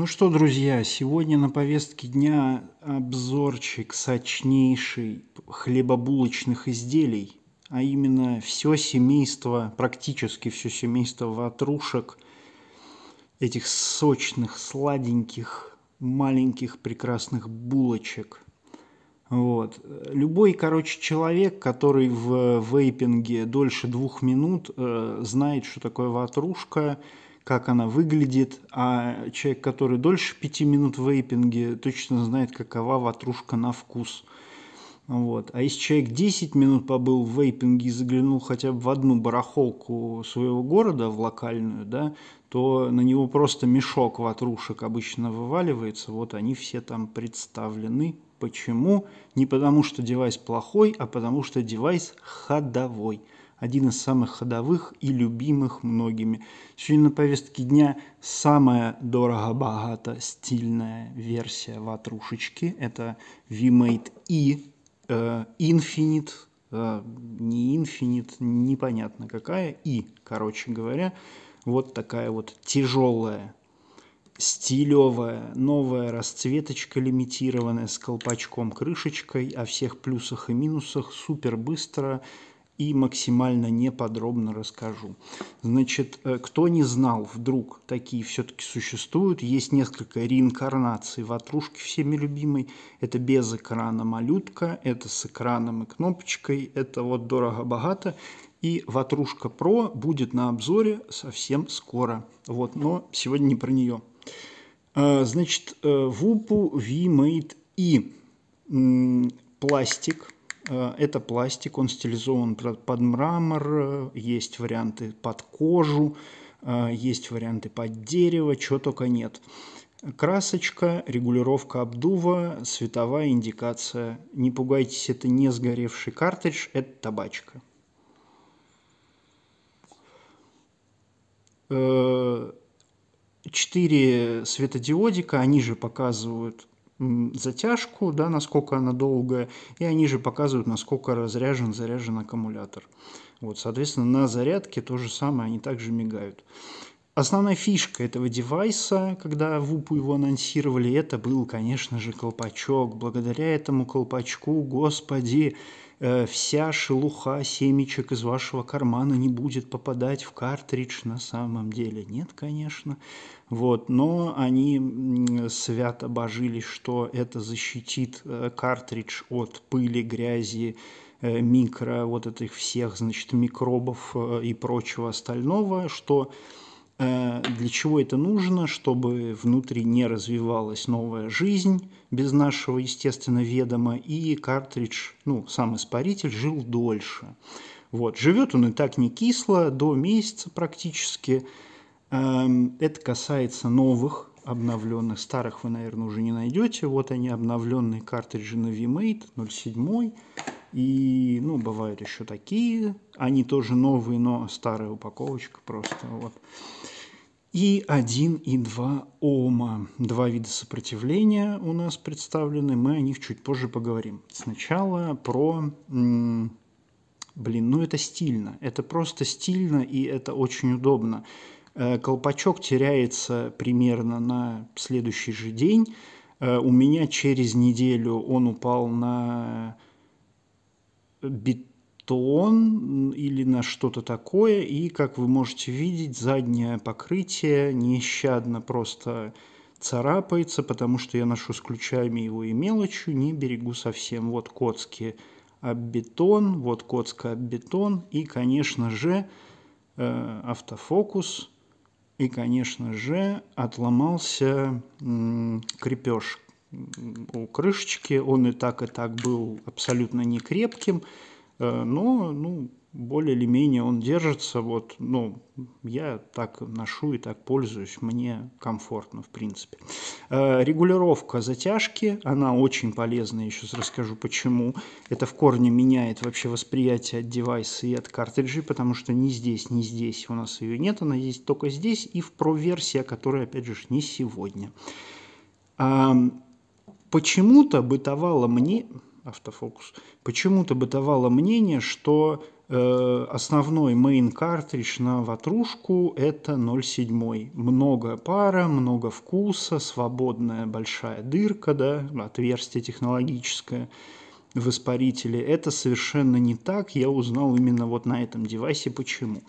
Ну что, друзья, сегодня на повестке дня обзорчик сочнейший хлебобулочных изделий, а именно все семейство, практически все семейство ватрушек, этих сочных, сладеньких, маленьких прекрасных булочек. Вот. Любой, короче, человек, который в вейпинге дольше двух минут, э, знает, что такое ватрушка – как она выглядит, а человек, который дольше пяти минут в вейпинге, точно знает, какова ватрушка на вкус. Вот. А если человек 10 минут побыл в вейпинге и заглянул хотя бы в одну барахолку своего города, в локальную, да, то на него просто мешок ватрушек обычно вываливается. Вот они все там представлены. Почему? Не потому, что девайс плохой, а потому, что девайс ходовой один из самых ходовых и любимых многими. Сегодня на повестке дня самая дорого-богато стильная версия ватрушечки. Это V-Mate E э, Infinite, э, не Infinite, непонятно какая, и, короче говоря, вот такая вот тяжелая стилевая, новая расцветочка лимитированная с колпачком, крышечкой, о всех плюсах и минусах, супер быстро, и максимально неподробно расскажу. Значит, э, кто не знал, вдруг такие все-таки существуют. Есть несколько реинкарнаций ватрушки всеми любимой. Это без экрана малютка, это с экраном и кнопочкой, это вот дорого-богато. И ватрушка Pro будет на обзоре совсем скоро. Вот, но сегодня не про нее. Э, значит, э, в V-Mate E пластик – Э, это пластик, он стилизован под мрамор, э, есть варианты под кожу, э, есть варианты под дерево, чего только нет. Красочка, регулировка обдува, световая индикация. Не пугайтесь, это не сгоревший картридж, это табачка. Четыре светодиодика, они же показывают затяжку, да, насколько она долгая, и они же показывают, насколько разряжен, заряжен аккумулятор. Вот, соответственно, на зарядке то же самое, они также мигают. Основная фишка этого девайса, когда в УПУ его анонсировали, это был, конечно же, колпачок. Благодаря этому колпачку, господи, Э, вся шелуха семечек из вашего кармана не будет попадать в картридж на самом деле. Нет, конечно. Вот, но они свято божились, что это защитит э, картридж от пыли, грязи, э, микро, вот этих всех, значит, микробов и прочего остального, что Э, для чего это нужно? Чтобы внутри не развивалась новая жизнь без нашего, естественно, ведома, и картридж, ну, сам испаритель, жил дольше. Вот. Живет он и так не кисло, до месяца практически. Эм, это касается новых обновленных. Старых вы, наверное, уже не найдете. Вот они, обновленные картриджи на VMate 07. И, ну, бывают еще такие. Они тоже новые, но старая упаковочка просто. Вот. И 1 и 2 ома. Два вида сопротивления у нас представлены. Мы о них чуть позже поговорим. Сначала про... Блин, ну это стильно. Это просто стильно и это очень удобно. Э, колпачок теряется примерно на следующий же день. Э, у меня через неделю он упал на бетон или на что-то такое. И, как вы можете видеть, заднее покрытие нещадно просто царапается, потому что я ношу с ключами его и мелочью, не берегу совсем. Вот коцки об бетон, вот коцка об бетон и, конечно же, э, автофокус – и, конечно же, отломался крепеж у крышечки. Он и так, и так был абсолютно не крепким, э, но ну, более или менее он держится. Вот, ну, я так ношу и так пользуюсь, мне комфортно, в принципе. Э, регулировка затяжки, она очень полезна, я сейчас расскажу почему. Это в корне меняет вообще восприятие от девайса и от картриджей, потому что ни здесь, ни здесь у нас ее нет, она есть только здесь и в Pro-версии, которая, опять же, не сегодня почему-то бытовало мне, автофокус, почему-то бытовало мнение, что э, основной main картридж на ватрушку это 0,7. Много пара, много вкуса, свободная большая дырка, да, отверстие технологическое в испарителе. Это совершенно не так. Я узнал именно вот на этом девайсе почему.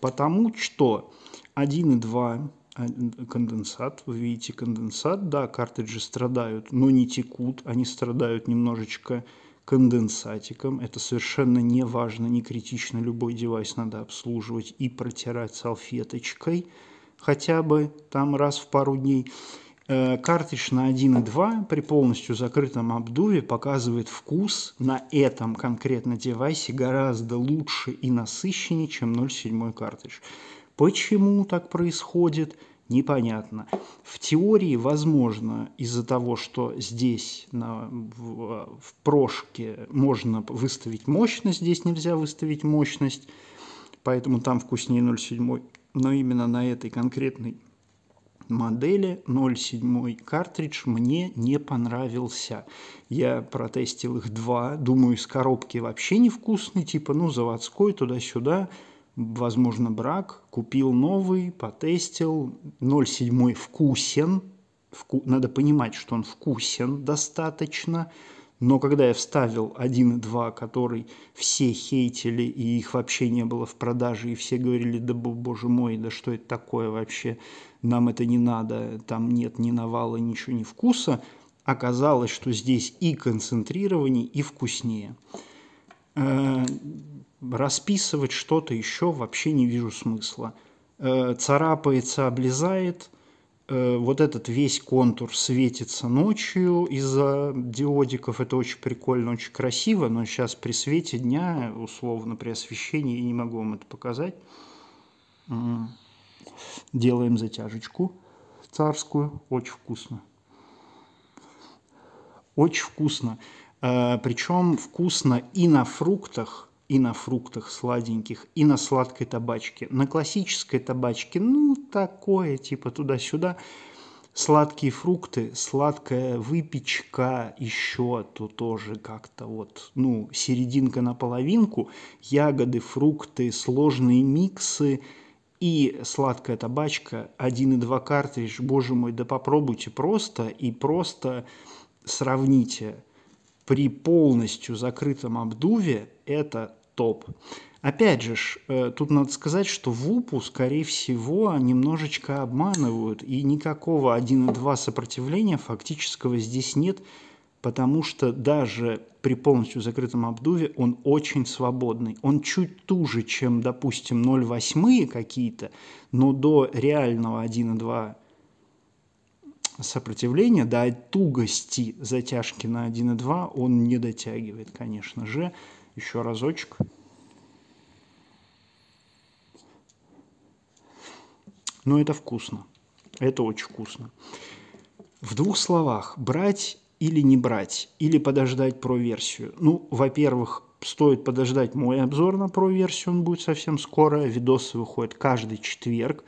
Потому что 1,2 конденсат, вы видите конденсат, да, картриджи страдают, но не текут, они страдают немножечко конденсатиком, это совершенно не важно, не критично, любой девайс надо обслуживать и протирать салфеточкой хотя бы там раз в пару дней. Э, картридж на 1.2 при полностью закрытом обдуве показывает вкус на этом конкретно девайсе гораздо лучше и насыщеннее, чем 0.7 картридж. Почему так происходит, непонятно. В теории, возможно, из-за того, что здесь на, в, в прошке можно выставить мощность, здесь нельзя выставить мощность, поэтому там вкуснее 0,7, но именно на этой конкретной модели 0.7 картридж мне не понравился. Я протестил их два, думаю, из коробки вообще невкусный, типа, ну, заводской, туда-сюда, возможно, брак, купил новый, потестил, 0,7 вкусен, вку... надо понимать, что он вкусен достаточно, но когда я вставил 1.2, который все хейтили, и их вообще не было в продаже, и все говорили, да боже мой, да что это такое вообще, нам это не надо, там нет ни навала, ничего, ни вкуса, оказалось, что здесь и концентрирование и вкуснее. Э, расписывать что-то еще вообще не вижу смысла. Э, царапается, облезает, э, вот этот весь контур светится ночью из-за диодиков, это очень прикольно, очень красиво, но сейчас при свете дня, условно, при освещении, я не могу вам это показать. Делаем затяжечку царскую, очень вкусно. Очень вкусно. Э, Причем вкусно и на фруктах, и на фруктах сладеньких, и на сладкой табачке. На классической табачке, ну, такое, типа туда-сюда. Сладкие фрукты, сладкая выпечка еще, то тоже как-то вот, ну, серединка на половинку, ягоды, фрукты, сложные миксы и сладкая табачка, один и два картридж, боже мой, да попробуйте просто и просто сравните – при полностью закрытом обдуве это топ. Опять же, э, тут надо сказать, что в упу скорее всего, немножечко обманывают, и никакого 1.2 сопротивления фактического здесь нет, потому что даже при полностью закрытом обдуве он очень свободный. Он чуть туже, чем, допустим, 0.8 какие-то, но до реального 1.2 сопротивления, до тугости затяжки на 1,2 он не дотягивает, конечно же. Еще разочек. Но это вкусно. Это очень вкусно. В двух словах, брать или не брать, или подождать про версию. Ну, во-первых, стоит подождать мой обзор на про версию, он будет совсем скоро. Видосы выходят каждый четверг.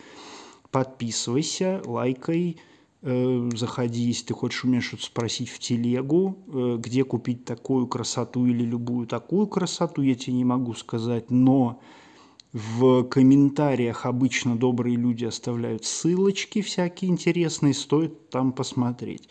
Подписывайся, лайкай, Э, заходи, если ты хочешь у меня что-то спросить в телегу, э, где купить такую красоту или любую такую красоту, я тебе не могу сказать, но в комментариях обычно добрые люди оставляют ссылочки всякие интересные, стоит там посмотреть.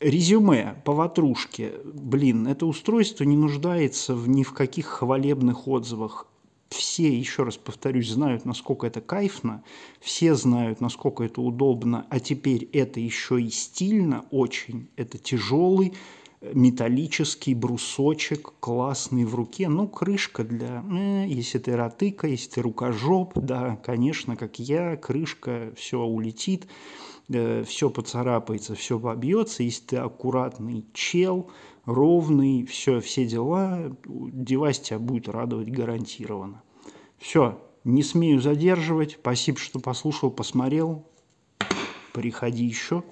Резюме по ватрушке. Блин, это устройство не нуждается в, ни в каких хвалебных отзывах все, еще раз повторюсь, знают, насколько это кайфно, все знают, насколько это удобно, а теперь это еще и стильно очень, это тяжелый э, металлический брусочек, классный в руке, ну, крышка для, э, если ты ротыка, если ты рукожоп, да, конечно, как я, крышка, все улетит, Э, все поцарапается, все побьется, если ты аккуратный чел, ровный, все, все дела, девайс тебя будет радовать гарантированно. Все, не смею задерживать, спасибо, что послушал, посмотрел, приходи еще.